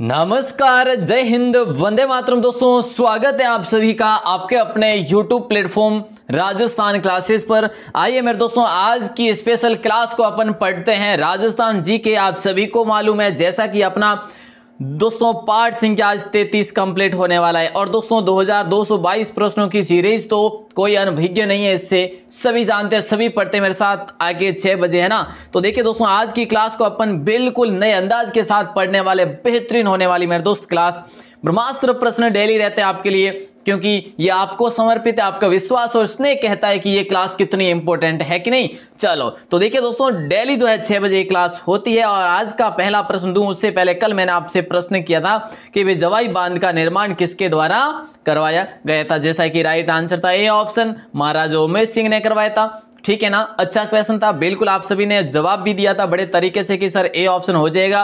नमस्कार जय हिंद वंदे मातरम दोस्तों स्वागत है आप सभी का आपके अपने YouTube प्लेटफॉर्म राजस्थान क्लासेस पर आइए मेरे दोस्तों आज की स्पेशल क्लास को अपन पढ़ते हैं राजस्थान जी के आप सभी को मालूम है जैसा कि अपना दोस्तों पार्ट संख्या आज 33 कंप्लीट होने वाला है और दोस्तों 2222 प्रश्नों की सीरीज तो कोई अनभिज्ञ नहीं है इससे सभी जानते हैं सभी पढ़ते मेरे साथ आगे छः बजे है ना तो देखिए दोस्तों आज की क्लास को अपन बिल्कुल नए अंदाज के साथ पढ़ने वाले बेहतरीन होने वाली मेरे दोस्त क्लास ब्रह्मास्त्र प्रश्न डेली रहते हैं आपके लिए क्योंकि ये आपको समर्पित है आपका विश्वास और स्नेह कहता है कि ये क्लास कितनी इंपॉर्टेंट है कि नहीं चलो तो देखिए दोस्तों डेली जो है छः बजे क्लास होती है और आज का पहला प्रश्न दूं उससे पहले कल मैंने आपसे प्रश्न किया था कि वे जवाई बांध का निर्माण किसके द्वारा करवाया गया था जैसा कि राइट आंसर था ए ऑप्शन महाराजा उमेश सिंह ने करवाया था ठीक है ना अच्छा क्वेश्चन था बिल्कुल आप सभी ने जवाब भी दिया था बड़े तरीके से कि सर ए ऑप्शन हो जाएगा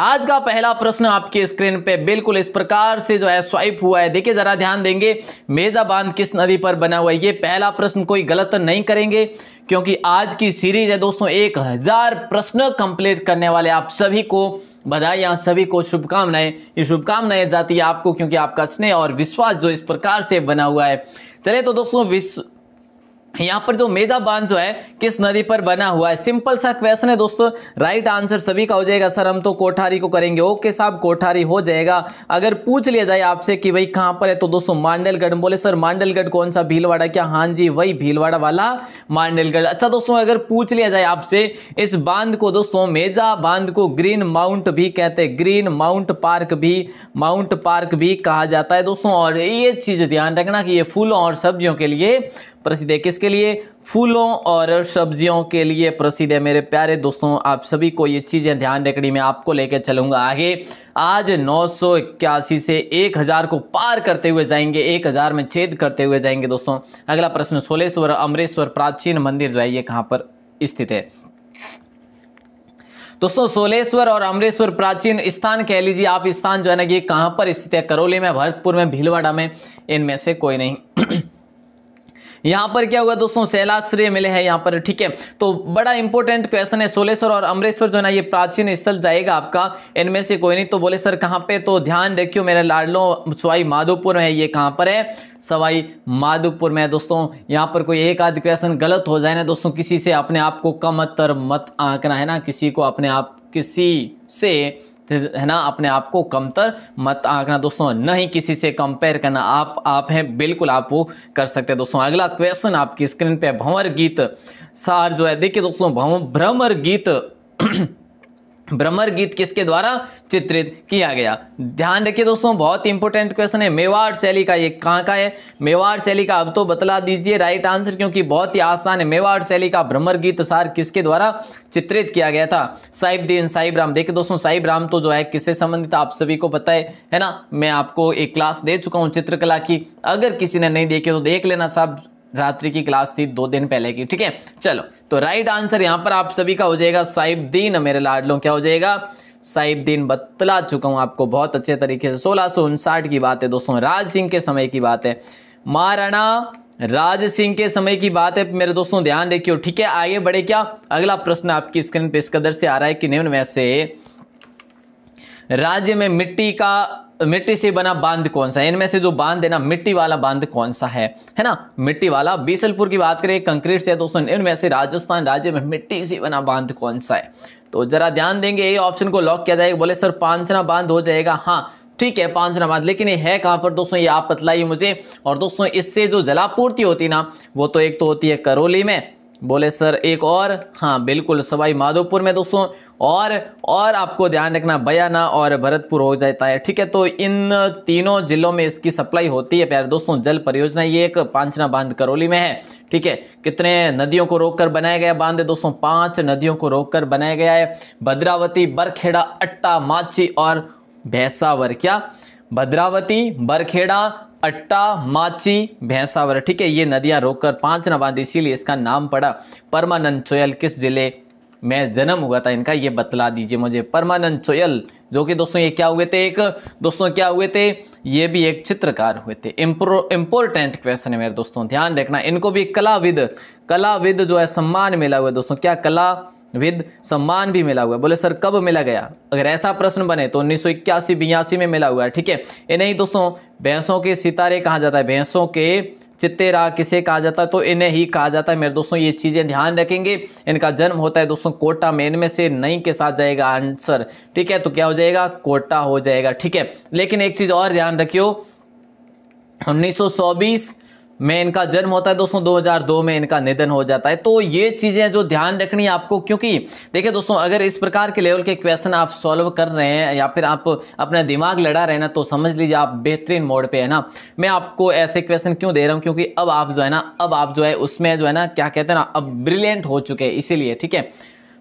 आज का पहला प्रश्न आपकी स्क्रीन पे बिल्कुल इस प्रकार से जो है स्वाइप हुआ है देखिए जरा ध्यान देंगे मेजा बांध किस नदी पर बना हुआ है ये पहला प्रश्न कोई गलत नहीं करेंगे क्योंकि आज की सीरीज है दोस्तों एक हजार प्रश्न कंप्लीट करने वाले आप सभी को बधाई यहाँ सभी को शुभकामनाएं ये शुभकामनाएं जाती है आपको क्योंकि आपका स्नेह और विश्वास जो इस प्रकार से बना हुआ है चले तो दोस्तों विश्व यहाँ पर जो मेजा बांध जो है किस नदी पर बना हुआ है सिंपल सा क्वेश्चन है दोस्तों राइट आंसर सभी का हो जाएगा सर हम तो कोठारी को करेंगे ओके साहब कोठारी हो जाएगा अगर पूछ लिया जाए आपसे कि भाई कहाँ पर है तो दोस्तों मांडलगढ़ बोले सर मांडलगढ़ कौन सा भीलवाड़ा क्या हाँ जी वही भीलवाड़ा वाला मांडलगढ़ अच्छा दोस्तों अगर पूछ लिया जाए आपसे इस बांध को दोस्तों मेजा बांध को ग्रीन माउंट भी कहते हैं ग्रीन माउंट पार्क भी माउंट पार्क भी कहा जाता है दोस्तों और ये चीज़ ध्यान रखना कि ये फूलों और सब्जियों के लिए प्रसिद्ध है किसके लिए फूलों और सब्जियों के लिए प्रसिद्ध है मेरे प्यारे दोस्तों आप सभी को ये चीज़ें ध्यान रखनी मैं आपको लेकर चलूँगा आगे आज नौ से एक को पार करते हुए जाएंगे एक में छेद करते हुए जाएंगे दोस्तों अगला प्रश्न सोलेश्वर अमरेश्वर प्राचीन मंदिर जो है ये कहाँ पर स्थित है दोस्तों सोलेश्वर और अमरेश्वर प्राचीन स्थान कह लीजिए आप स्थान जो है ना ये कहां पर स्थित है करौली में भरतपुर में भीलवाड़ा में इनमें से कोई नहीं यहां पर क्या हुआ दोस्तों शैलाश्रय मिले हैं यहाँ पर ठीक है तो बड़ा इंपॉर्टेंट क्वेश्चन है सोलेश्वर और अमरेश्वर जो ना ये प्राचीन स्थल जाएगा आपका इनमें से कोई नहीं तो बोले सर कहाँ पे तो ध्यान रखियो मेरे लाडलो सवाई माधोपुर में ये कहाँ पर है सवाई माधोपुर में दोस्तों यहाँ पर कोई एक आध क्वेश्चन गलत हो जाए ना दोस्तों किसी से अपने आप को कम मत आंकना है ना किसी को अपने आप किसी से है ना अपने आप को कमतर मत आंकना दोस्तों नहीं किसी से कंपेयर करना आप आप हैं बिल्कुल आप वो कर सकते हैं दोस्तों अगला क्वेश्चन आपकी स्क्रीन पे भंवर गीत सार जो है देखिए दोस्तों भ्रमर गीत भ्रमर गीत किसके द्वारा चित्रित किया गया ध्यान रखिए दोस्तों बहुत इंपॉर्टेंट क्वेश्चन है मेवाड़ शैली का ये कहाँ का है मेवाड़ शैली का अब तो बतला दीजिए राइट आंसर क्योंकि बहुत ही आसान है मेवाड़ शैली का भ्रमर गीत सार किसके द्वारा चित्रित किया गया था साहिब दीन साहिब राम देखिए दोस्तों साहिब राम तो जो है किससे संबंधित आप सभी को पता है है ना मैं आपको एक क्लास दे चुका हूँ चित्रकला की अगर किसी ने नहीं देखी तो देख लेना साहब रात्रि की क्लास थी दो दिन पहले की ठीक है चलो तो राइट आंसर यहां पर आप सभी का हो जाएगा साइब दीन मेरे लाडलों क्या हो जाएगा दीन बतला चुका हूं आपको बहुत अच्छे तरीके से सोलह की बात है दोस्तों राज सिंह के समय की बात है महाराणा राज सिंह के समय की बात है मेरे दोस्तों ध्यान रखियो ठीक है आगे बढ़े क्या अगला प्रश्न आपकी स्क्रीन पे इस कदर से आ रहा है कि निम्न में से राज्य में मिट्टी का मिट्टी से बना बांध कौन सा है इनमें से जो बांध है ना मिट्टी वाला बांध कौन सा है है ना मिट्टी वाला बीसलपुर की बात करें कंक्रीट से दोस्तों इनमें से राजस्थान राज्य में मिट्टी से बना बांध कौन सा है तो जरा ध्यान देंगे ये ऑप्शन को लॉक किया जाएगा बोले सर पांचना बांध हो जाएगा हाँ ठीक है पांच बांध लेकिन ये है कहाँ पर दोस्तों ये आप बतलाइए मुझे और दोस्तों इससे जो जलापूर्ति होती ना वो तो एक तो होती है करोली में बोले सर एक और हाँ बिल्कुल सवाई माधोपुर में दोस्तों और और आपको ध्यान रखना बयाना और भरतपुर हो जाता है ठीक है तो इन तीनों जिलों में इसकी सप्लाई होती है प्यारे दोस्तों जल परियोजना ये एक पांचना बांध करौली में है ठीक है कितने नदियों को रोककर बनाया गया बांध है दोस्तों पांच नदियों को रोककर बनाया गया है भद्रावती बरखेड़ा अट्टा माची और भैसावर क्या भद्रावती बरखेड़ा अट्टा माची भैंसावर ठीक है ये नदियां रोककर पांच न बांधी इसीलिए इसका नाम पड़ा परमानंद चोयल किस जिले में जन्म हुआ था इनका ये बतला दीजिए मुझे परमानंद चोयल जो कि दोस्तों ये क्या हुए थे एक दोस्तों क्या हुए थे ये भी एक चित्रकार हुए थे इम्पोर्टेंट क्वेश्चन है मेरे दोस्तों ध्यान रखना इनको भी कलाविद कलाविद जो है सम्मान मिला हुआ है दोस्तों क्या कला विद सम्मान भी मिला हुआ बोले सर कब मिला गया अगर ऐसा प्रश्न बने तो उन्नीस सौ इक्यासी बयासी में मिला हुआ है ठीक है ये नहीं दोस्तों भैंसों के सितारे कहा जाता है भैंसों के चित्तेरा किसे कहा जाता है तो इन्हें ही कहा जाता है मेरे दोस्तों ये चीज़ें ध्यान रखेंगे इनका जन्म होता है दोस्तों कोटा में इनमें से नई के साथ जाएगा आंसर ठीक है तो क्या हो जाएगा कोटा हो जाएगा ठीक है लेकिन एक चीज़ और ध्यान रखियो उन्नीस में इनका जन्म होता है दोस्तों 2002 में इनका निधन हो जाता है तो ये चीज़ें जो ध्यान रखनी है आपको क्योंकि देखिए दोस्तों अगर इस प्रकार के लेवल के क्वेश्चन आप सॉल्व कर रहे हैं या फिर आप अपना दिमाग लड़ा रहे हैं ना तो समझ लीजिए आप बेहतरीन मोड पे है ना मैं आपको ऐसे क्वेश्चन क्यों दे रहा हूँ क्योंकि अब आप जो है ना अब आप जो है उसमें जो है ना क्या कहते हैं ना अब ब्रिलियंट हो चुके हैं इसीलिए ठीक है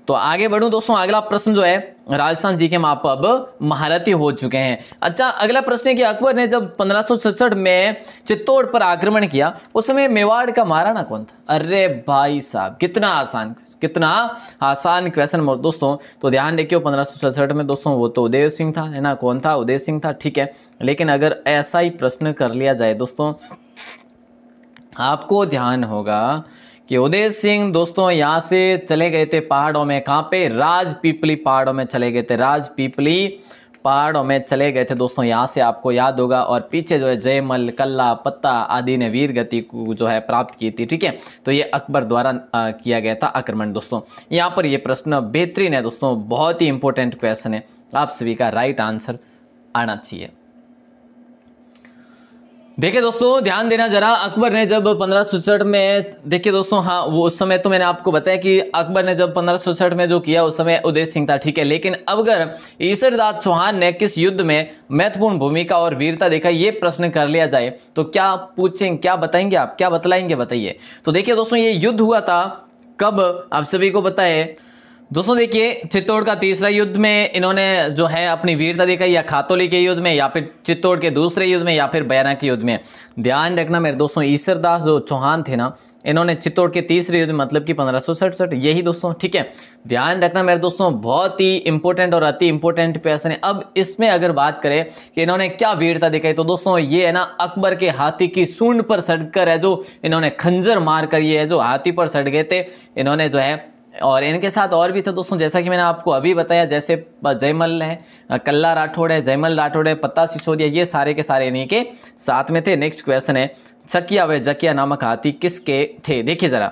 तो आगे बढ़ू दोस्तों अगला प्रश्न जो है राजस्थान जी के माप अब महारथी हो चुके हैं अच्छा अगला प्रश्न है कि अकबर ने जब पंद्रह में चित्तौड़ पर आक्रमण किया उस समय मेवाड़ का महाराणा कौन था अरे भाई साहब कितना आसान कितना आसान क्वेश्चन दोस्तों तो ध्यान रखियो पंद्रह में दोस्तों वो तो उदय सिंह था है ना कौन था उदय सिंह था ठीक है लेकिन अगर ऐसा ही प्रश्न कर लिया जाए दोस्तों आपको ध्यान होगा कि उदय सिंह दोस्तों यहाँ से चले गए थे पहाड़ों में कहाँ पे राजपीपली पहाड़ों में चले गए थे राजपीपली पहाड़ों में चले गए थे दोस्तों यहाँ से आपको याद होगा और पीछे जो है जयमल कल्ला पत्ता आदि ने वीर गति को जो है प्राप्त की थी ठीक है तो ये अकबर द्वारा किया गया था आक्रमण दोस्तों यहाँ पर ये प्रश्न बेहतरीन है दोस्तों बहुत ही इंपॉर्टेंट क्वेश्चन है आप सभी का राइट आंसर आना चाहिए देखिए दोस्तों ध्यान देना जरा अकबर ने जब पंद्रह में देखिए दोस्तों हाँ वो उस समय तो मैंने आपको बताया कि अकबर ने जब पंद्रह में जो किया उस समय उदय सिंह था ठीक है लेकिन अब अगर ईश्वरदास चौहान ने किस युद्ध में महत्वपूर्ण भूमिका और वीरता देखा ये प्रश्न कर लिया जाए तो क्या पूछेंगे क्या बताएंगे आप क्या बतलाएंगे बताइए तो देखिए दोस्तों ये युद्ध हुआ था कब आप सभी को बताए दोस्तों देखिए चित्तौड़ का तीसरा युद्ध में इन्होंने जो है अपनी वीरता दिखाई या खातोली के युद्ध में या फिर चित्तौड़ के दूसरे युद्ध में या फिर बयाना के युद्ध में ध्यान रखना मेरे दोस्तों ईश्वरदास जो चौहान थे ना इन्होंने चित्तौड़ के तीसरे युद्ध मतलब कि पंद्रह यही दोस्तों ठीक है ध्यान रखना मेरे दोस्तों बहुत ही इंपॉर्टेंट और अति इंपॉर्टेंट क्वेश्चन है अब इसमें अगर बात करें कि इन्होंने क्या वीरता दिखाई तो दोस्तों ये है ना अकबर के हाथी की सूंड पर सड़कर है जो इन्होंने खंजर मार कर ये है जो हाथी पर सड़ गए थे इन्होंने जो है और इनके साथ और भी थे दोस्तों जैसा कि मैंने आपको अभी बताया जैसे जयमल है कल्ला राठौड़ है जयमल राठौड़ है पत्ता सिसोदिया ये सारे के सारे इन्हीं के साथ में थे नेक्स्ट क्वेश्चन है चकिया व जकिया नामक हाथी किसके थे देखिए ज़रा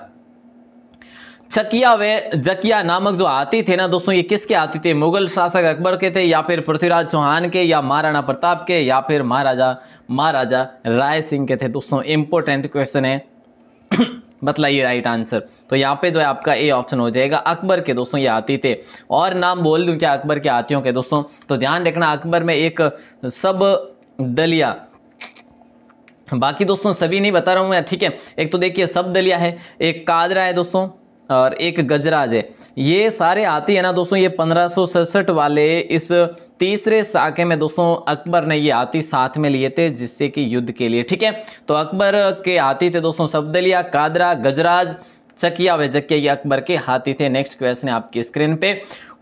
चकिया वे जकिया नामक जो हाथी थे ना दोस्तों ये किसके हाथी थे मुगल शासक अकबर के थे या फिर पृथ्वीराज चौहान के या महाराणा प्रताप के या फिर महाराजा महाराजा राय सिंह के थे दोस्तों इंपॉर्टेंट क्वेश्चन है बतलाइए राइट आंसर तो यहाँ पे जो है आपका ए ऑप्शन हो जाएगा अकबर के दोस्तों ये आती थे और नाम बोल दूँ क्या अकबर के आतियों के दोस्तों तो ध्यान रखना अकबर में एक सब दलिया बाकी दोस्तों सभी नहीं बता रहा हूँ मैं ठीक है एक तो देखिए सब दलिया है एक कादरा है दोस्तों और एक गजराज है ये सारे हाथी है ना दोस्तों ये पंद्रह वाले इस तीसरे साके में दोस्तों अकबर ने ये हाथी साथ में लिए थे जिससे कि युद्ध के लिए ठीक है तो अकबर के हाथी थे दोस्तों सबदलिया कादरा गजराज चकिया वे जकिया ये अकबर के हाथी थे नेक्स्ट क्वेश्चन है आपकी स्क्रीन पे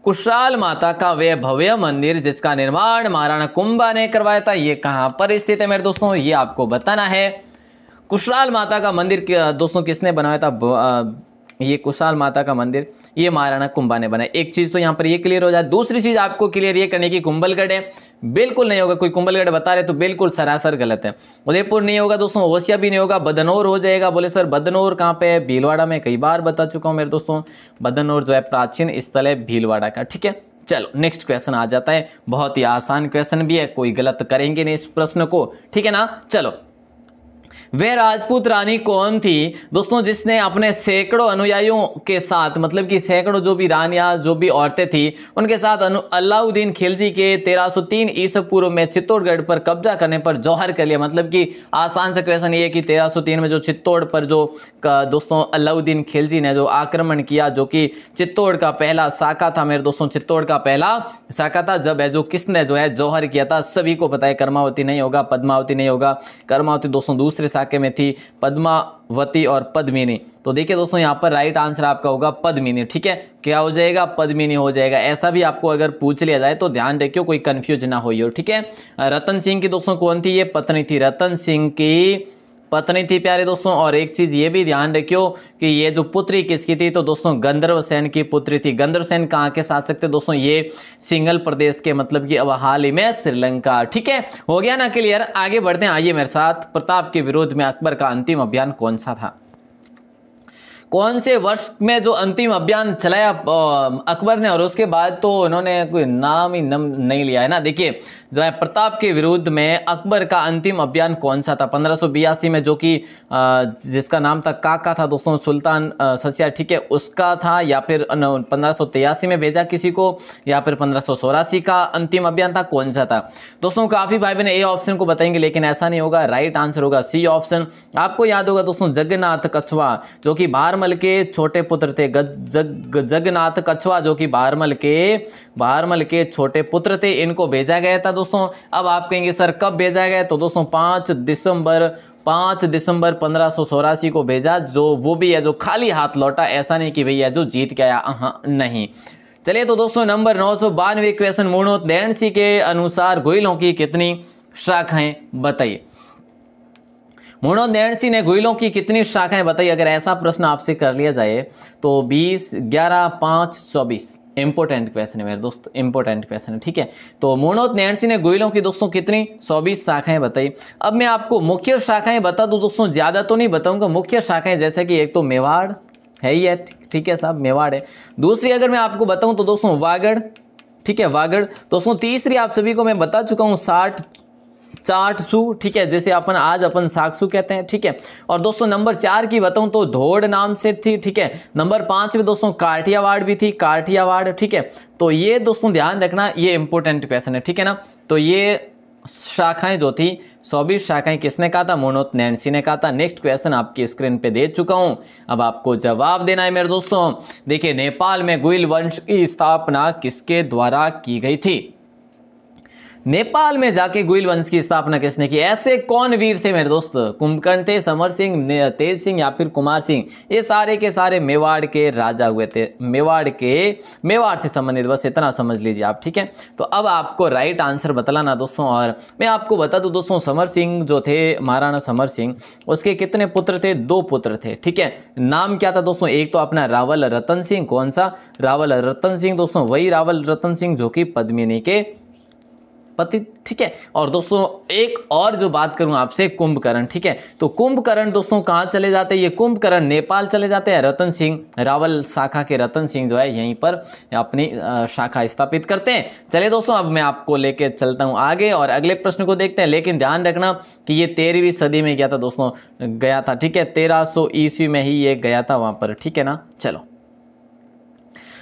कुशाल माता का वे भव्य मंदिर जिसका निर्माण महाराणा कुंभा ने करवाया था ये कहाँ पर स्थित है मेरे दोस्तों ये आपको बताना है कुशराल माता का मंदिर दोस्तों किसने बनाया था ये कुशाल माता का मंदिर ये महाराणा कुंभा ने बनाया एक चीज़ तो यहाँ पर ये क्लियर हो जाए दूसरी चीज़ आपको क्लियर ये करने की कुंभलगढ़ है बिल्कुल नहीं होगा कोई कुंभलगढ़ बता रहे तो बिल्कुल सरासर गलत है उदयपुर नहीं होगा दोस्तों होशिया भी नहीं होगा बदनौर हो जाएगा बोले सर बदनौर कहाँ पे है भीलवाड़ा में कई बार बता चुका हूँ मेरे दोस्तों बदनौर जो है प्राचीन स्थल है भीलवाड़ा का ठीक है चलो नेक्स्ट क्वेश्चन आ जाता है बहुत ही आसान क्वेश्चन भी है कोई गलत करेंगे नहीं इस प्रश्न को ठीक है ना चलो वह राजपूत रानी कौन थी दोस्तों जिसने अपने सैकड़ों अनुयायियों के साथ मतलब कि सैकड़ों जो भी रानियां जो भी औरतें थी उनके साथ अलाउद्दीन खिलजी के 1303 ईसा पूर्व में चित्तौड़गढ़ पर कब्जा करने पर जौहर कर लिया मतलब कि आसान से क्वेश्चन ये कि 1303 में जो चित्तौड़ पर जो दोस्तों अलाउद्दीन खिलजी ने जो आक्रमण किया जो कि चित्तौड़ का पहला शाखा था मेरे दोस्तों चित्तौड़ का पहला शाखा था जब है जो किसने जो है जौहर किया था सभी को पता है कर्मावती नहीं होगा पद्मावती नहीं होगा कर्मावती दोस्तों दूसरे शाखा इलाके में थी पद्मावती और पद्मिनी तो देखिए दोस्तों यहाँ पर राइट आंसर आपका होगा पद्मिनी ठीक है क्या हो जाएगा पद्मिनी हो जाएगा ऐसा भी आपको अगर पूछ लिया जाए तो ध्यान रखियो कोई कन्फ्यूज ना हो ठीक है रतन सिंह की दोस्तों कौन थी ये पत्नी थी रतन सिंह की पत्नी थी प्यारे दोस्तों और एक चीज़ ये भी ध्यान रखियो कि ये जो पुत्री किसकी थी तो दोस्तों गंधर्व सेन की पुत्री थी गंधर्व सेन कहाँ के शासक थे दोस्तों ये सिंगल प्रदेश के मतलब कि अब हाल ही में श्रीलंका ठीक है हो गया ना क्लियर आगे बढ़ते हैं आइए मेरे साथ प्रताप के विरोध में अकबर का अंतिम अभियान कौन सा था कौन से वर्ष में जो अंतिम अभियान चलाया अकबर ने और उसके बाद तो उन्होंने कोई नाम ही नम नहीं लिया है ना देखिए जो है प्रताप के विरुद्ध में अकबर का अंतिम अभियान कौन सा था पंद्रह में जो कि जिसका नाम था काका था दोस्तों सुल्तान ससिया ठीक है उसका था या फिर पंद्रह में भेजा किसी को या फिर पंद्रह का अंतिम अभियान था कौन सा था दोस्तों काफ़ी भाई बहन ए ऑप्शन को बताएंगे लेकिन ऐसा नहीं होगा राइट आंसर होगा सी ऑप्शन आपको याद होगा दोस्तों जगन्नाथ कछवा जो कि बारह बारमल के छोटे पुत्र थे जग जगन्नाथ कछवा जो कि बारमल के बारमल के छोटे पुत्र थे इनको भेजा गया था दोस्तों अब आप कहेंगे सर कब भेजा गया तो दोस्तों पाँच दिसंबर पाँच दिसंबर पंद्रह को भेजा जो वो भी है जो खाली हाथ लौटा ऐसा नहीं कि भैया जो जीत के आया नहीं चलिए तो दोस्तों नंबर नौ सौ बानवे क्वेश्चन मूर्णोदयन सी के अनुसार गोयलों की कितनी शाखाएं बताइए मुड़ोदेण सिंह ने गुइलों की कितनी शाखाएं बताई अगर ऐसा प्रश्न आपसे कर लिया जाए तो बीस ग्यारह पाँच चौबीस इंपोर्टेंट क्वेश्चन है मेरे दोस्त इंपोर्टेंट क्वेश्चन है ठीक है तो मुर्णोत सिंह ने गोयलों की दोस्तों कितनी चौबीस शाखाएं बताई अब मैं आपको मुख्य शाखाएं बता दूं दोस्तों ज़्यादा तो नहीं बताऊंगा मुख्य शाखाएं जैसे कि एक तो मेवाड़ है ही है ठीक है साहब मेवाड़ है दूसरी अगर मैं आपको बताऊँ तो दोस्तों वागड़ ठीक है वागड़ दोस्तों तीसरी आप सभी को मैं बता चुका हूँ साठ चाट सू ठीक है जैसे अपन आज अपन साक्षु कहते हैं ठीक है और दोस्तों नंबर चार की बताऊं तो धोड़ नाम से थी ठीक है नंबर पाँच में दोस्तों काठियावाड़ भी थी काठियावाड़ ठीक है तो ये दोस्तों ध्यान रखना ये इंपॉर्टेंट क्वेश्चन है ठीक है ना तो ये शाखाएं जो थी सौबीस शाखाएं किसने कहा था मोनोत नैनसी ने कहा था नेक्स्ट क्वेश्चन आपकी स्क्रीन पे दे चुका हूं अब आपको जवाब देना है मेरे दोस्तों देखिए नेपाल में गुइल वंश की स्थापना किसके द्वारा की गई थी नेपाल में जाके गुइल वंश की स्थापना किसने की ऐसे कौन वीर थे मेरे दोस्त कुंभकर्ण थे समर सिंह तेज सिंह या फिर कुमार सिंह ये सारे के सारे मेवाड़ के राजा हुए थे मेवाड़ के मेवाड़ से संबंधित बस इतना समझ लीजिए आप ठीक है तो अब आपको राइट आंसर बतलाना दोस्तों और मैं आपको बता दूँ दोस्तों समर सिंह जो थे महाराणा समर सिंह उसके कितने पुत्र थे दो पुत्र थे ठीक है नाम क्या था दोस्तों एक तो अपना रावल रतन सिंह कौन सा रावल रतन सिंह दोस्तों वही रावल रतन सिंह जो कि पद्मिनी के पति ठीक है और दोस्तों एक और जो बात करूं आपसे कुंभकर्ण ठीक है तो कुंभकर्ण दोस्तों कहाँ चले जाते हैं ये कुंभकर्ण नेपाल चले जाते हैं रतन सिंह रावल शाखा के रतन सिंह जो है यहीं पर अपनी शाखा स्थापित करते हैं चले दोस्तों अब मैं आपको लेके चलता हूँ आगे और अगले प्रश्न को देखते हैं लेकिन ध्यान रखना कि ये तेरहवीं सदी में गया था दोस्तों गया था ठीक है तेरह ईस्वी में ही ये गया था वहाँ पर ठीक है ना चलो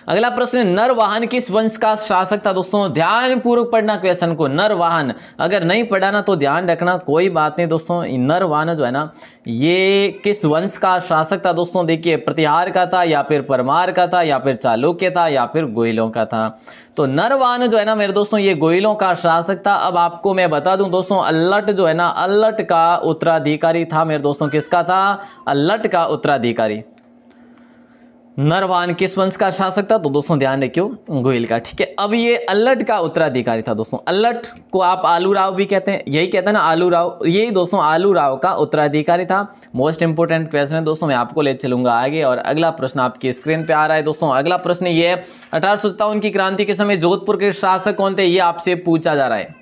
अगला प्रश्न नर वाहन किस वंश का शासक था दोस्तों ध्यान पूर्वक पढ़ना क्वेश्चन को नर वाहन अगर नहीं पढ़ा ना तो ध्यान रखना कोई बात नहीं दोस्तों नर वाहन जो है ना ये किस वंश का शासक था दोस्तों देखिए प्रतिहार का था या फिर परमार का था या फिर चालुक्य था या फिर गोयलों का था तो वाहन जो है ना मेरे दोस्तों ये गोयलों का शासक था अब आपको मैं बता दूं दोस्तों अल्लट जो है ना अल्लट का उत्तराधिकारी था मेरे दोस्तों किसका था अल्लट का उत्तराधिकारी नरवान किस वंश का शासक था तो दोस्तों ध्यान रखियो गोयल का ठीक है अब ये अल्लट का उत्तराधिकारी था दोस्तों अल्लट को आप आलू राव भी कहते हैं यही कहते हैं ना आलू राव यही दोस्तों आलू राव का उत्तराधिकारी था मोस्ट इंपोर्टेंट क्वेश्चन है दोस्तों मैं आपको ले चलूंगा आगे और अगला प्रश्न आपकी स्क्रीन पर आ रहा है दोस्तों अगला प्रश्न ये है अठारह की क्रांति के समय जोधपुर के शासक कौन थे ये आपसे पूछा जा रहा है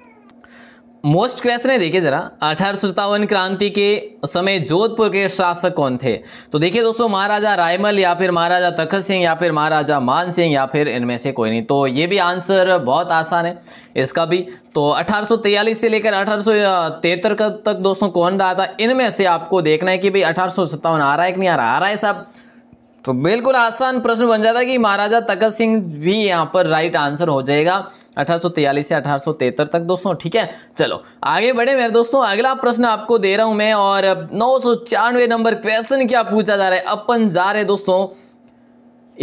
मोस्ट क्वेश्चन देखिए जरा अठारह क्रांति के समय जोधपुर के शासक कौन थे तो देखिए दोस्तों महाराजा रायमल या फिर महाराजा तखत सिंह या फिर महाराजा मान सिंह या फिर इनमें से कोई नहीं तो ये भी आंसर बहुत आसान है इसका भी तो अठारह से लेकर अठारह तक दोस्तों कौन रहा था इनमें से आपको देखना है कि भाई अठारह आ रहा है कि नहीं आ रहा आ रहा है साहब तो बिल्कुल आसान प्रश्न बन जाता है कि महाराजा तखत सिंह भी यहाँ पर राइट आंसर हो जाएगा 1843 से अठारह तक दोस्तों ठीक है चलो आगे बढ़े मेरे दोस्तों अगला प्रश्न आपको दे रहा हूं मैं और नौ नंबर क्वेश्चन क्या पूछा जा रहा है अपन जा रहे दोस्तों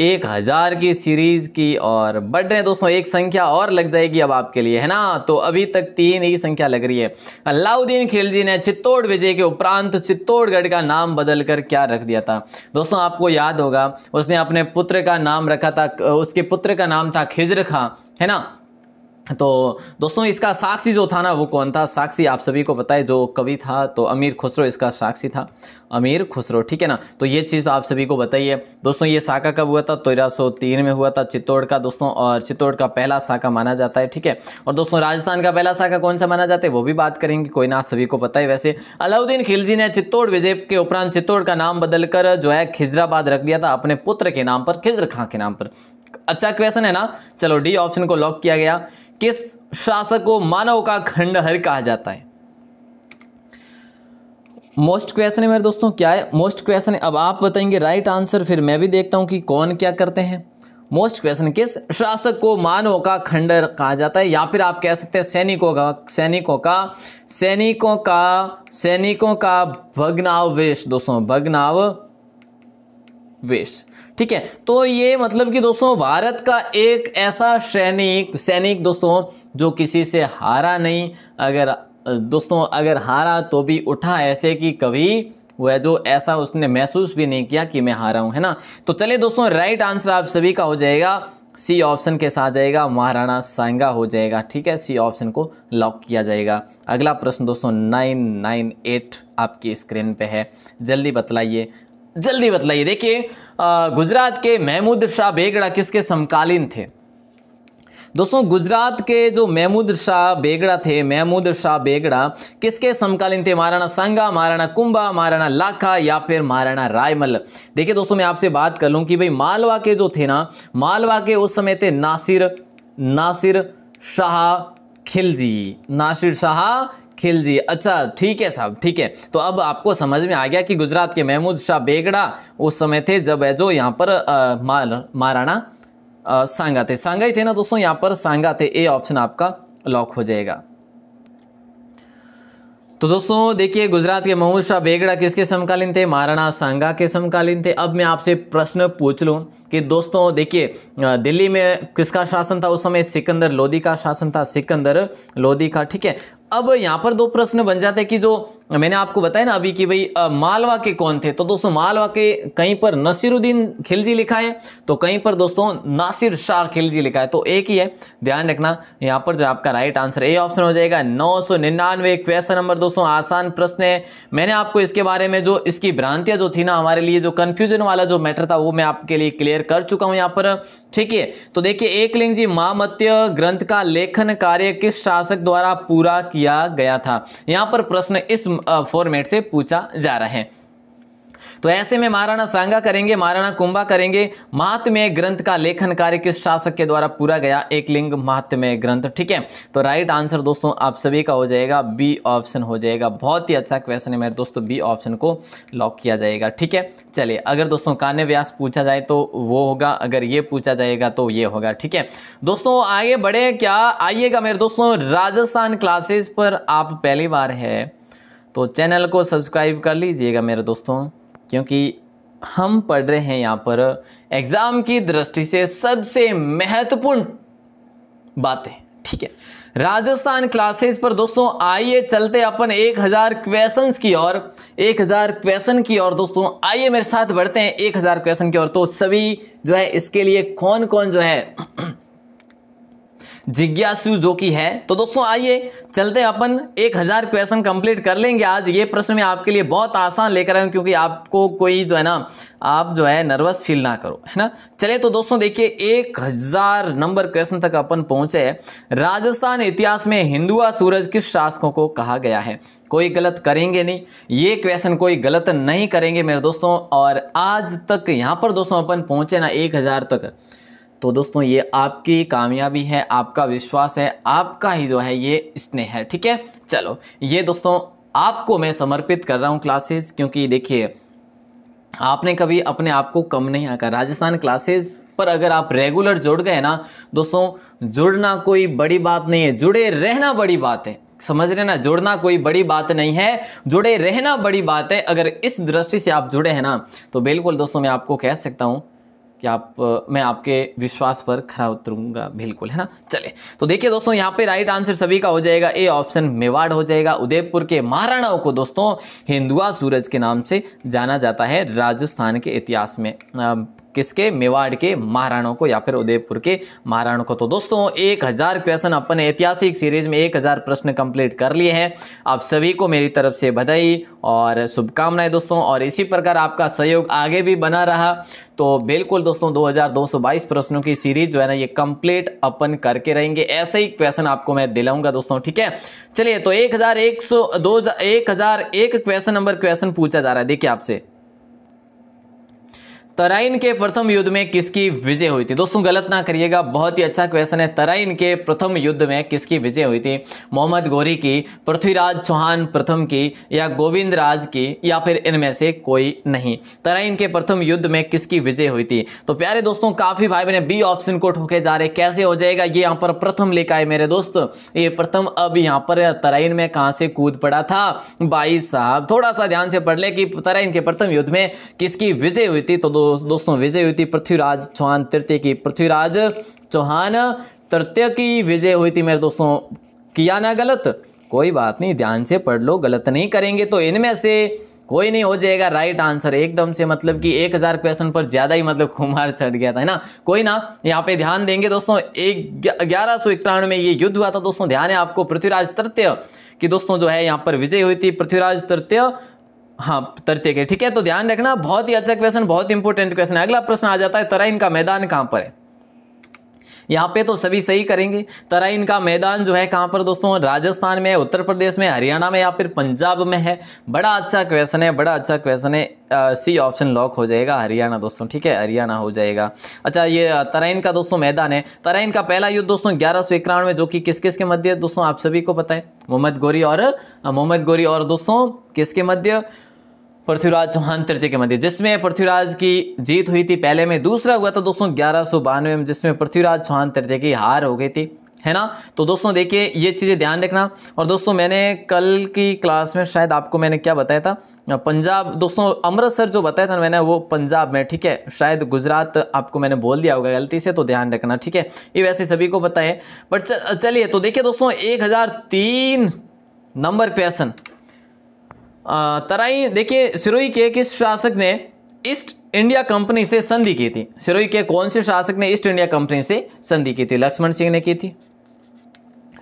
एक हज़ार की सीरीज़ की और बढ़ रहे दोस्तों एक संख्या और लग जाएगी अब आपके लिए है ना तो अभी तक तीन ही संख्या लग रही है अलाउद्दीन खिलजी ने चित्तौड़ विजय के उपरांत चित्तौड़गढ़ का नाम बदलकर क्या रख दिया था दोस्तों आपको याद होगा उसने अपने पुत्र का नाम रखा था उसके पुत्र का नाम था खिजर खां है ना तो दोस्तों इसका साक्षी जो था ना वो कौन था साक्षी आप सभी को पता है जो कवि था तो अमीर खुसरो इसका साक्षी था अमीर खुसरो ठीक है ना तो ये चीज़ तो आप सभी को बताइए दोस्तों ये साका कब हुआ था तेरह सौ तीन में हुआ था चित्तौड़ का दोस्तों और चित्तौड़ का पहला साका माना जाता है ठीक है और दोस्तों राजस्थान का पहला साका कौन सा माना जाता है वो भी बात करेंगे कोई ना सभी को पता है वैसे अलाउद्दीन खिलजी ने चित्तौड़ विजय के उपरांत चित्तौड़ का नाम बदलकर जो है खिजराबाद रख दिया था अपने पुत्र के नाम पर खिजर खां के नाम पर अच्छा क्वेश्चन है ना चलो डी ऑप्शन को लॉक किया गया किस शासक को मानव का खंडहर कहा जाता है मोस्ट क्वेश्चन है मेरे दोस्तों क्या है मोस्ट क्वेश्चन अब आप बताएंगे राइट आंसर फिर मैं भी देखता हूं कि कौन क्या करते हैं मोस्ट क्वेश्चन किस शासक को मानव का खंडर कहा जाता है या फिर आप कह सकते हैं सैनिकों का सैनिकों का सैनिकों का सैनिकों का भगनावेश दोस्तों भगनाव वेश ठीक है तो ये मतलब कि दोस्तों भारत का एक ऐसा सैनिक सैनिक दोस्तों जो किसी से हारा नहीं अगर दोस्तों अगर हारा तो भी उठा ऐसे कि कभी वह जो ऐसा उसने महसूस भी नहीं किया कि मैं हारा हूँ है ना तो चलिए दोस्तों राइट आंसर आप सभी का हो जाएगा सी ऑप्शन के साथ जाएगा महाराणा सांगा हो जाएगा ठीक है सी ऑप्शन को लॉक किया जाएगा अगला प्रश्न दोस्तों नाइन नाइन एट आपकी स्क्रीन पे है जल्दी बतलाइए जल्दी बतलाइए देखिए गुजरात के महमूद शाह बेगड़ा किसके समकालीन थे दोस्तों गुजरात के जो महमूद शाह बेगड़ा थे महमूद शाह बेगड़ा किसके समकालीन थे महाराणा सांगा महाराणा कुंभा महाराणा लाखा या फिर महाराणा रायमल देखिए दोस्तों मैं आपसे बात कर लूँ कि भाई मालवा के जो थे ना मालवा के उस समय थे नासिर नासिर शाह खिलजी नासिर शाह खिलजी अच्छा ठीक है साहब ठीक है तो अब आपको समझ में आ गया कि गुजरात के महमूद शाह बेगड़ा उस समय थे जब है जो यहाँ पर महाराणा सांगा थे सांगा ही थे ना दोस्तों यहाँ पर सांगा थे ए ऑप्शन आपका लॉक हो जाएगा तो दोस्तों देखिए गुजरात के महमूद शाह बेगड़ा किसके समकालीन थे महाराणा सांगा के समकालीन थे अब मैं आपसे प्रश्न पूछ लूँ कि दोस्तों देखिए दिल्ली में किसका शासन था उस समय सिकंदर लोधी का शासन था सिकंदर लोधी का ठीक है अब यहाँ पर दो प्रश्न बन जाते हैं कि जो मैंने आपको बताया ना अभी कि भाई मालवा के कौन थे तो दोस्तों मालवा के कहीं पर नसीरुद्दीन खिलजी लिखा है तो कहीं पर दोस्तों नासिर शाह खिलजी लिखा है तो एक ही है ध्यान रखना यहाँ पर जो आपका राइट आंसर ए ऑप्शन हो जाएगा नौ सौ निन्यानवे क्वेश्चन नंबर दोस्तों आसान प्रश्न है मैंने आपको इसके बारे में जो इसकी भ्रांतियाँ जो थी ना हमारे लिए जो कन्फ्यूजन वाला जो मैटर था वो मैं आपके लिए क्लियर कर चुका हूँ यहाँ पर ठीक है तो देखिए एक लिंग जी मामत्य ग्रंथ का लेखन कार्य किस शासक द्वारा पूरा किया गया था यहाँ पर प्रश्न इस फॉर्मेट से पूछा जा रहा है तो ऐसे में महाराणा सांगा करेंगे महाराणा कुंभा करेंगे महात्म्य ग्रंथ का लेखन कार्य किस शासक के द्वारा पूरा गया एक लिंग महात्म्य ग्रंथ ठीक है तो राइट आंसर दोस्तों आप सभी का हो जाएगा बी ऑप्शन हो जाएगा बहुत ही अच्छा क्वेश्चन है मेरे दोस्तों बी ऑप्शन को लॉक किया जाएगा ठीक है चलिए अगर दोस्तों कान्य व्यास पूछा जाए तो वो होगा अगर ये पूछा जाएगा तो ये होगा ठीक है दोस्तों आगे बढ़े क्या आइएगा मेरे दोस्तों राजस्थान क्लासेस पर आप पहली बार है तो चैनल को सब्सक्राइब कर लीजिएगा मेरे दोस्तों क्योंकि हम पढ़ रहे हैं यहाँ पर एग्ज़ाम की दृष्टि से सबसे महत्वपूर्ण बातें ठीक है राजस्थान क्लासेस पर दोस्तों आइए चलते अपन एक हज़ार क्वेश्चन की ओर एक हज़ार क्वेश्चन की ओर दोस्तों आइए मेरे साथ बढ़ते हैं एक हज़ार क्वेश्चन की ओर तो सभी जो है इसके लिए कौन कौन जो है जिज्ञासु जो कि है तो दोस्तों आइए चलते अपन एक हज़ार क्वेश्चन कंप्लीट कर लेंगे आज ये प्रश्न मैं आपके लिए बहुत आसान लेकर आया हूँ क्योंकि आपको कोई जो है ना आप जो है नर्वस फील ना करो है ना चले तो दोस्तों देखिए एक हज़ार नंबर क्वेश्चन तक अपन पहुंचे राजस्थान इतिहास में हिंदुआ सूरज किस शासकों को कहा गया है कोई गलत करेंगे नहीं ये क्वेश्चन कोई गलत नहीं करेंगे मेरे दोस्तों और आज तक यहाँ पर दोस्तों अपन पहुंचे ना एक हज़ार तक तो दोस्तों ये आपकी कामयाबी है आपका विश्वास है आपका ही जो है ये स्नेह है ठीक है चलो ये दोस्तों आपको मैं समर्पित कर रहा हूँ क्लासेस क्योंकि देखिए आपने कभी अपने आप को कम नहीं आका राजस्थान क्लासेस पर अगर आप रेगुलर जुड़ गए ना दोस्तों जुड़ना कोई बड़ी बात नहीं है जुड़े रहना बड़ी बात है समझ रहे ना जुड़ना कोई बड़ी बात नहीं है जुड़े रहना बड़ी बात है अगर इस दृष्टि से आप जुड़े हैं ना तो बिल्कुल दोस्तों मैं आपको कह सकता हूँ कि आप मैं आपके विश्वास पर खरा उतरूंगा बिल्कुल है ना चले तो देखिए दोस्तों यहाँ पे राइट आंसर सभी का हो जाएगा ए ऑप्शन मेवाड़ हो जाएगा उदयपुर के महाराणाओं को दोस्तों हिंदुआ सूरज के नाम से जाना जाता है राजस्थान के इतिहास में किसके मेवाड़ के महाराणों को या फिर उदयपुर के महाराणों को तो दोस्तों एक हज़ार क्वेश्चन अपन ऐतिहासिक सीरीज में एक हज़ार प्रश्न कंप्लीट कर लिए हैं आप सभी को मेरी तरफ से बधाई और शुभकामनाएं दोस्तों और इसी प्रकार आपका सहयोग आगे भी बना रहा तो बिल्कुल दोस्तों दो प्रश्नों की सीरीज जो है ना ये कंप्लीट अपन करके रहेंगे ऐसे ही क्वेश्चन आपको मैं दिलाऊंगा दोस्तों ठीक है चलिए तो एक हज़ार एक सौ दो एक हज़ार एक क्वेश्चन नंबर क्वेश्चन पूछा जा रहा है देखिए आपसे तराइन के प्रथम युद्ध में किसकी विजय हुई थी दोस्तों गलत ना करिएगा बहुत ही अच्छा क्वेश्चन है तराइन के प्रथम युद्ध में किसकी विजय हुई थी मोहम्मद गौरी की पृथ्वीराज चौहान प्रथम की या गोविंद राज की या फिर इनमें से कोई नहीं तराइन के प्रथम युद्ध में किसकी विजय हुई थी तो प्यारे दोस्तों काफ़ी भाई बहने बी ऑप्शन को ठोके जा रहे कैसे हो जाएगा ये यहाँ पर प्रथम लिखा है मेरे दोस्त ये प्रथम अब यहाँ पर तराइन में कहाँ से कूद पड़ा था बाई साहब थोड़ा सा ध्यान से पढ़ ले कि तराइन के प्रथम युद्ध में किसकी विजय हुई थी तो दोस्तों विजय हुई थी पृथ्वीराज चौहान तृतीय की पृथ्वीराज चौहान तृतीय की विजय हुई थी मेरे दोस्तों किया ना गलत कोई बात नहीं ध्यान से पढ़ लो गलत नहीं करेंगे तो इनमें से कोई नहीं हो जाएगा राइट आंसर एकदम से मतलब कि एक हज़ार क्वेश्चन पर ज़्यादा ही मतलब कुमार चढ़ गया था है ना कोई ना यहाँ पे ध्यान देंगे दोस्तों एक ग्यारह सौ इक्यानवे में ये युद्ध हुआ था दोस्तों ध्यान है आपको पृथ्वीराज तृतीय कि दोस्तों जो है यहाँ पर विजय हुई थी पृथ्वीराज तृतीय हाँ तृतीय के ठीक है तो ध्यान रखना बहुत ही अच्छा क्वेश्चन बहुत इंपॉर्टेंट क्वेश्चन है अगला प्रश्न आ जाता है तराइन का मैदान कहाँ पर है यहाँ पे तो सभी सही करेंगे तराइन का मैदान जो है कहाँ पर दोस्तों राजस्थान में उत्तर प्रदेश में हरियाणा में या फिर पंजाब में है बड़ा अच्छा क्वेश्चन है बड़ा अच्छा क्वेश्चन है सी ऑप्शन लॉक हो जाएगा हरियाणा दोस्तों ठीक है हरियाणा हो जाएगा अच्छा ये तराइन का दोस्तों मैदान है तराइन का पहला युद्ध दोस्तों ग्यारह सौ इक्यानवे जो कि किस किस के मध्य दोस्तों आप सभी को पता है मोहम्मद गोरी और मोहम्मद गोरी और दोस्तों किसके मध्य पृथ्वीराज चौहान तृतीय के मध्य जिसमें पृथ्वीराज की जीत हुई थी पहले में दूसरा हुआ था दोस्तों ग्यारह में जिसमें पृथ्वीराज चौहान तृतीय की हार हो गई थी है ना तो दोस्तों देखिए ये चीज़ें ध्यान रखना और दोस्तों मैंने कल की क्लास में शायद आपको मैंने क्या बताया था पंजाब दोस्तों अमृतसर जो बताया था मैंने वो पंजाब में ठीक है शायद गुजरात आपको मैंने बोल दिया होगा गलती से तो ध्यान रखना ठीक है ये वैसे सभी को पता बट चलिए तो देखिए दोस्तों एक नंबर क्वेश्चन तराई देखिए सिरोही के किस शासक ने ईस्ट इंडिया कंपनी से संधि की थी सिरोही के कौन से शासक ने ईस्ट इंडिया कंपनी से संधि की थी लक्ष्मण सिंह ने की थी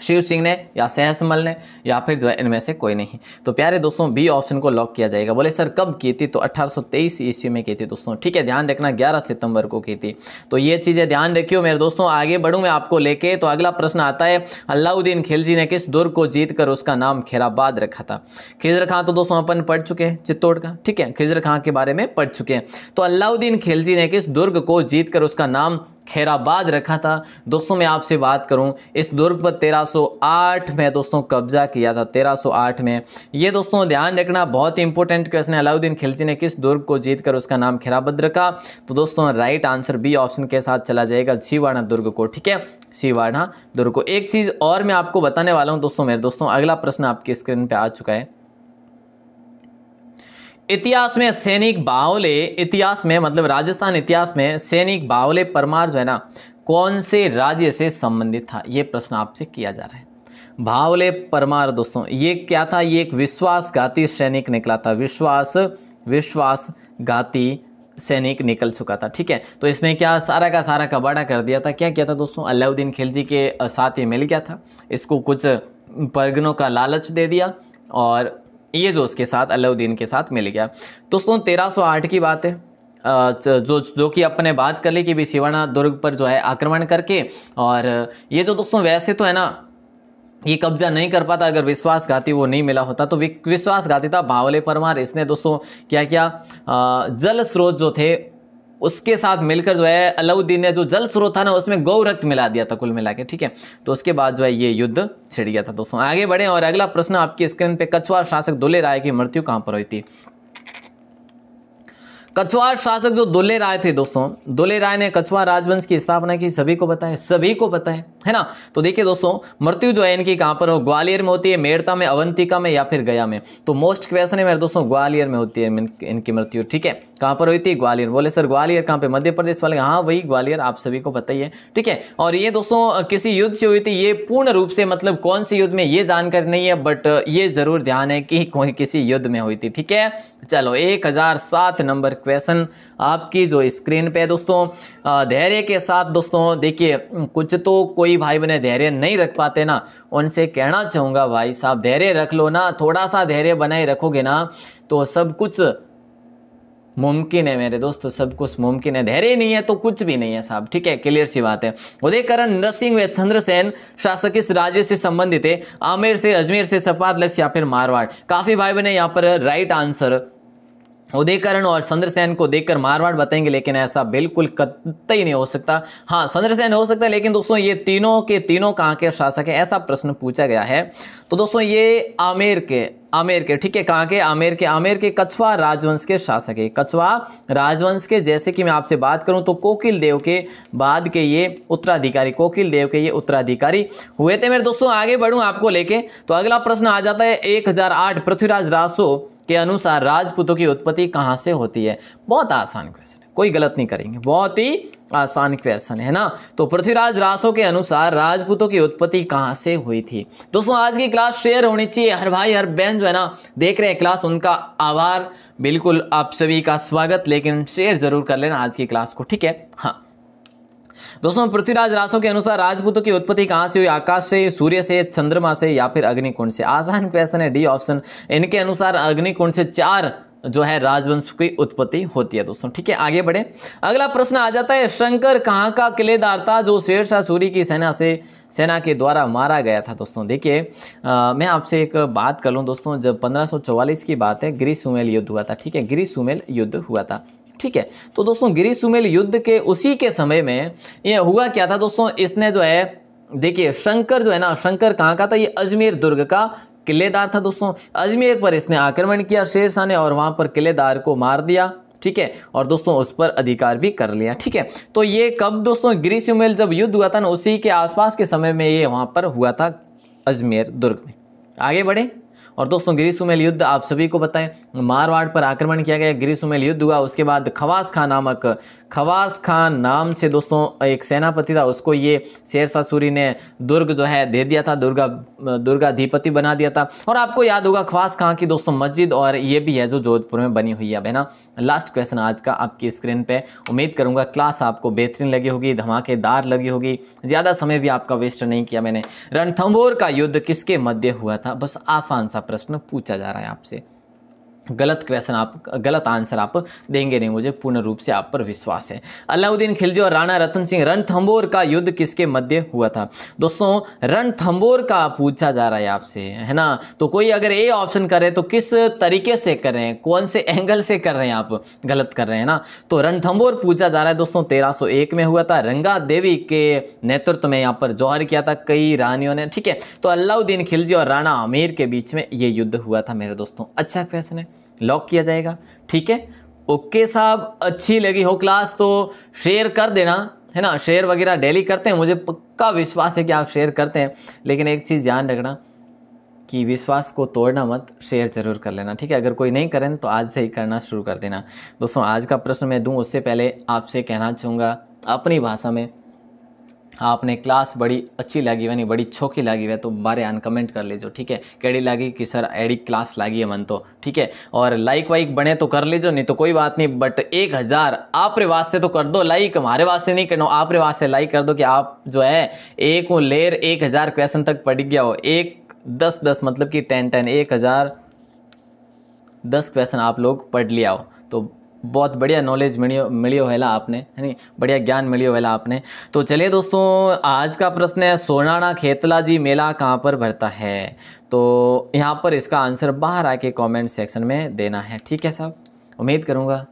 शिव सिंह ने या सहसमल ने या फिर जो है इनमें से कोई नहीं तो प्यारे दोस्तों बी ऑप्शन को लॉक किया जाएगा बोले सर कब की थी तो 1823 ईस्वी में की थी दोस्तों ठीक है ध्यान रखना 11 सितंबर को की थी तो ये चीज़ें ध्यान रखियो मेरे दोस्तों आगे बढ़ूँ मैं आपको लेके तो अगला प्रश्न आता है अलाउद्दीन खिलजी ने किस दुर्ग को जीत कर उसका नाम खेराबाद रखा था खिजर खां तो दोस्तों अपन पढ़ चुके हैं चित्तौड़ का ठीक है खिजर खां के बारे में पढ़ चुके हैं तो अलाउद्दीन खिलजी ने किस दुर्ग को जीत कर उसका नाम खैराबाद रखा था दोस्तों मैं आपसे बात करूं इस दुर्ग पर 1308 में दोस्तों कब्जा किया था 1308 में ये दोस्तों ध्यान रखना बहुत ही इंपॉर्टेंट क्वेश्चन है अलाउद्दीन खिलजी ने किस दुर्ग को जीतकर उसका नाम खैराबाद रखा तो दोस्तों राइट आंसर बी ऑप्शन के साथ चला जाएगा शिवाना दुर्ग को ठीक है शिवाना दुर्ग को एक चीज़ और मैं आपको बताने वाला हूँ दोस्तों मेरे दोस्तों अगला प्रश्न आपकी स्क्रीन पर आ चुका है इतिहास में सैनिक बावले इतिहास में मतलब राजस्थान इतिहास में सैनिक बावले परमार जो है ना कौन से राज्य से संबंधित था ये प्रश्न आपसे किया जा रहा है भावले परमार दोस्तों ये क्या था ये एक विश्वासघाती सैनिक निकला था विश्वास विश्वासघाती सैनिक निकल चुका था ठीक है तो इसने क्या सारा का सारा कबाड़ा कर दिया था क्या किया था दोस्तों अलाउद्दीन खिलजी के साथ ये मिल गया था इसको कुछ परगनों का लालच दे दिया और ये जो उसके साथ अलाउद्दीन के साथ मिल गया दोस्तों तेरह की बात है जो जो कि अपने बात कर ली कि भी शिवाना दुर्ग पर जो है आक्रमण करके और ये जो तो दोस्तों वैसे तो है ना ये कब्जा नहीं कर पाता अगर विश्वासघाती वो नहीं मिला होता तो विश्वासघाती था बावले परमार इसने दोस्तों क्या किया जल स्रोत जो थे उसके साथ मिलकर जो है अलाउद्दीन ने जो जल स्रोत था ना उसमें गौ रक्त मिला दिया था कुल मिला के ठीक है तो उसके बाद जो है ये युद्ध छिड़ गया था दोस्तों आगे बढ़े और अगला प्रश्न आपकी स्क्रीन पर कछुआ शासक दुले राय की मृत्यु कहाँ पर हुई थी कछवा शासक जो दुल्ले राय थे दोस्तों दुल्ले राय ने कछवा राजवंश की स्थापना की सभी को बताएं सभी को पता है है ना तो देखिए दोस्तों मृत्यु जो है इनकी कहां पर हो ग्वालियर में होती है मेड़ता में अवंतिका में या फिर गया में तो मोस्ट क्वेश्चन है मेरे दोस्तों ग्वालियर में होती है इनकी मृत्यु ठीक है कहाँ पर हुई थी ग्वालियर बोले सर ग्वालियर कहाँ पर मध्य प्रदेश वाले हाँ वही ग्वालियर आप सभी को पता ही है ठीक है और ये दोस्तों किसी युद्ध से हुई थी ये पूर्ण रूप से मतलब कौन से युद्ध में ये जानकारी नहीं है बट ये जरूर ध्यान है कि कोई किसी युद्ध में हुई थी ठीक है चलो एक नंबर क्वेश्चन आपकी जो स्क्रीन पे है दोस्तों धैर्य के साथ दोस्तों देखिए कुछ तो कोई भाई बने धैर्य नहीं रख पाते ना उनसे कहना चाहूँगा भाई साहब धैर्य रख लो ना थोड़ा सा धैर्य बनाए रखोगे ना तो सब कुछ मुमकिन है मेरे दोस्तों सब कुछ मुमकिन है धैर्य नहीं है तो कुछ भी नहीं है साहब ठीक है क्लियर सी बात है उदयकरण नरसिंह व चंद्रसेन शासक इस राज्य से संबंधित है आमेर से अजमेर से सपात लक्ष्य या फिर मारवाड़ काफी भाई बने यहाँ पर राइट आंसर उदयकरण और चंद्रसेन को देखकर मारवाड़ बताएंगे लेकिन ऐसा बिल्कुल कतई नहीं हो सकता हाँ चंद्रसेन हो सकता है लेकिन दोस्तों ये तीनों के तीनों कहाँ के शासक है ऐसा प्रश्न पूछा गया है तो दोस्तों ये आमेर के आमेर के ठीक है कहाँ के आमेर के आमेर के कछवा राजवंश के शासक है कछवा राजवंश के जैसे कि मैं आपसे बात करूँ तो कोकिल देव के बाद के ये उत्तराधिकारी कोकिल देव के ये उत्तराधिकारी हुए थे मेरे दोस्तों आगे बढ़ूँ आपको लेके तो अगला प्रश्न आ जाता है एक पृथ्वीराज रासो के अनुसार राजपूतों की उत्पत्ति कहाँ से होती है बहुत आसान क्वेश्चन है कोई गलत नहीं करेंगे बहुत ही आसान क्वेश्चन है ना तो पृथ्वीराज रासो के अनुसार राजपूतों की उत्पत्ति कहाँ से हुई थी दोस्तों आज की क्लास शेयर होनी चाहिए हर भाई हर बहन जो है ना देख रहे हैं क्लास उनका आभार बिल्कुल आप सभी का स्वागत लेकिन शेयर ज़रूर कर लेना आज की क्लास को ठीक है हाँ दोस्तों पृथ्वीराज राशों के अनुसार राजपूतों की उत्पत्ति कहाँ से हुई आकाश से सूर्य से चंद्रमा से या फिर अग्निकुंड से आसान क्वेश्चन है डी ऑप्शन इनके अनुसार अग्निकुंड से चार जो है राजवंश की उत्पत्ति होती है दोस्तों ठीक है आगे बढ़े अगला प्रश्न आ जाता है शंकर कहाँ का किलेदार था जो शेरशाह सूरी की सेना से सेना के द्वारा मारा गया था दोस्तों देखिए मैं आपसे एक बात कर लूँ दोस्तों जब 1544 की बात है ग्रीस सुमेल युद्ध हुआ था ठीक है ग्रीस सुमेल युद्ध हुआ था ठीक है तो दोस्तों गिरी सुमेल युद्ध के उसी के समय में ये हुआ क्या था दोस्तों इसने जो है देखिए शंकर जो है ना शंकर कहाँ का था ये अजमेर दुर्ग का किलेदार था दोस्तों अजमेर पर इसने आक्रमण किया शेर शाह ने और वहाँ पर किलेदार को मार दिया ठीक है और दोस्तों उस पर अधिकार भी कर लिया ठीक है तो ये कब दोस्तों ग्रीस उमेल जब युद्ध हुआ था ना उसी के आसपास के समय में ये वहाँ पर हुआ था अजमेर दुर्ग में आगे बढ़े और दोस्तों गिरी सुमेल युद्ध आप सभी को बताएं मारवाड़ पर आक्रमण किया गया गिरी सुमेल युद्ध हुआ उसके बाद खवास खां नामक खवास खान नाम से दोस्तों एक सेनापति था उसको ये शेरशाह सूरी ने दुर्ग जो है दे दिया था दुर्गा दुर्गाधिपति बना दिया था और आपको याद होगा खवास खां की दोस्तों मस्जिद और ये भी है जो जोधपुर में बनी हुई है ना लास्ट क्वेश्चन आज का आपकी स्क्रीन पर उम्मीद करूँगा क्लास आपको बेहतरीन लगी होगी धमाकेदार लगी होगी ज़्यादा समय भी आपका वेस्ट नहीं किया मैंने रणथम्बोर का युद्ध किसके मध्य हुआ था बस आसान सा प्रश्न पूछा जा रहा है आपसे गलत क्वेश्चन आप गलत आंसर आप देंगे नहीं मुझे पूर्ण रूप से आप पर विश्वास है अलाउद्दीन खिलजी और राणा रतन सिंह रणथंबोर का युद्ध किसके मध्य हुआ था दोस्तों रणथंबोर का पूछा जा रहा है आपसे है ना तो कोई अगर ए ऑप्शन करे तो किस तरीके से कर रहे हैं कौन से एंगल से कर रहे हैं आप गलत कर रहे हैं ना तो रणथंबोर पूछा जा रहा है दोस्तों तेरह में हुआ था रंगा देवी के नेतृत्व में यहाँ पर जौहर किया था कई रानियों ने ठीक है तो अलाउद्दीन खिलजी और राणा आमिर के बीच में ये युद्ध हुआ था मेरे दोस्तों अच्छा क्वेश्चन है लॉक किया जाएगा ठीक है ओके साहब अच्छी लगी हो क्लास तो शेयर कर देना है ना शेयर वगैरह डेली करते हैं मुझे पक्का विश्वास है कि आप शेयर करते हैं लेकिन एक चीज़ ध्यान रखना कि विश्वास को तोड़ना मत शेयर जरूर कर लेना ठीक है अगर कोई नहीं करें तो आज से ही करना शुरू कर देना दोस्तों आज का प्रश्न मैं दूँ उससे पहले आपसे कहना चाहूँगा अपनी भाषा में आपने क्लास बड़ी अच्छी लगी वनी बड़ी छोकी लगी हुई तो बारे आन कमेंट कर लीजो ठीक है कैडी लगी कि सर एडी क्लास लागी है मन तो ठीक है और लाइक वाइक बने तो कर लीजो नहीं तो कोई बात नहीं बट एक हज़ार आप वास्ते तो कर दो लाइक हमारे वास्ते नहीं करना आप वास्ते लाइक कर दो कि आप जो है एक लेर एक हज़ार क्वेश्चन तक पढ़ गया हो एक दस दस मतलब कि टेन टेन एक हज़ार दस क्वेश्चन आप लोग पढ़ लिया हो तो बहुत बढ़िया नॉलेज मिलियो मिलियो हैला आपने है नी बढ़िया ज्ञान मिलियो हैला आपने तो चलिए दोस्तों आज का प्रश्न है सोनाना खेतला जी मेला कहाँ पर भरता है तो यहाँ पर इसका आंसर बाहर आके कमेंट सेक्शन में देना है ठीक है साहब उम्मीद करूँगा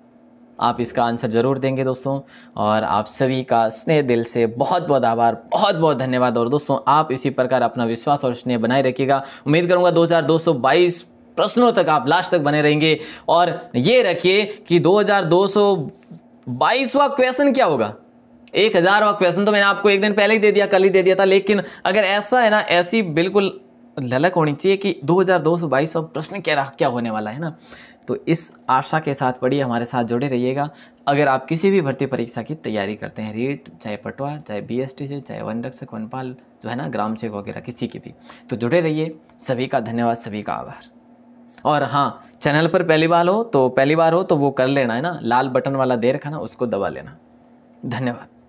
आप इसका आंसर ज़रूर देंगे दोस्तों और आप सभी का स्नेह दिल से बहुत बहुत आभार बहुत बहुत धन्यवाद और दोस्तों आप इसी प्रकार अपना विश्वास और स्नेह बनाए रखिएगा उम्मीद करूँगा 2222 प्रश्नों तक आप लास्ट तक बने रहेंगे और ये रखिए कि 2222वां क्वेश्चन क्या होगा एक हज़ारवा क्वेश्चन तो मैंने आपको एक दिन पहले ही दे दिया कल ही दे दिया था लेकिन अगर ऐसा है ना ऐसी बिल्कुल ललक होनी चाहिए कि दो हज़ार दो सौ बाईस प्रश्न क्या रहा क्या होने वाला है ना तो इस आशा के साथ पढ़िए हमारे साथ जुड़े रहिएगा अगर आप किसी भी भर्ती परीक्षा की तैयारी करते हैं रेट चाहे पटवार चाहे बी एस टी से चाहे वन रक्षक वनपाल जो है ना ग्राम सेवक वगैरह किसी की भी तो जुड़े रहिए सभी का धन्यवाद सभी का आभार और हाँ चैनल पर पहली बार हो तो पहली बार हो तो वो कर लेना है ना लाल बटन वाला दे रखा ना उसको दबा लेना धन्यवाद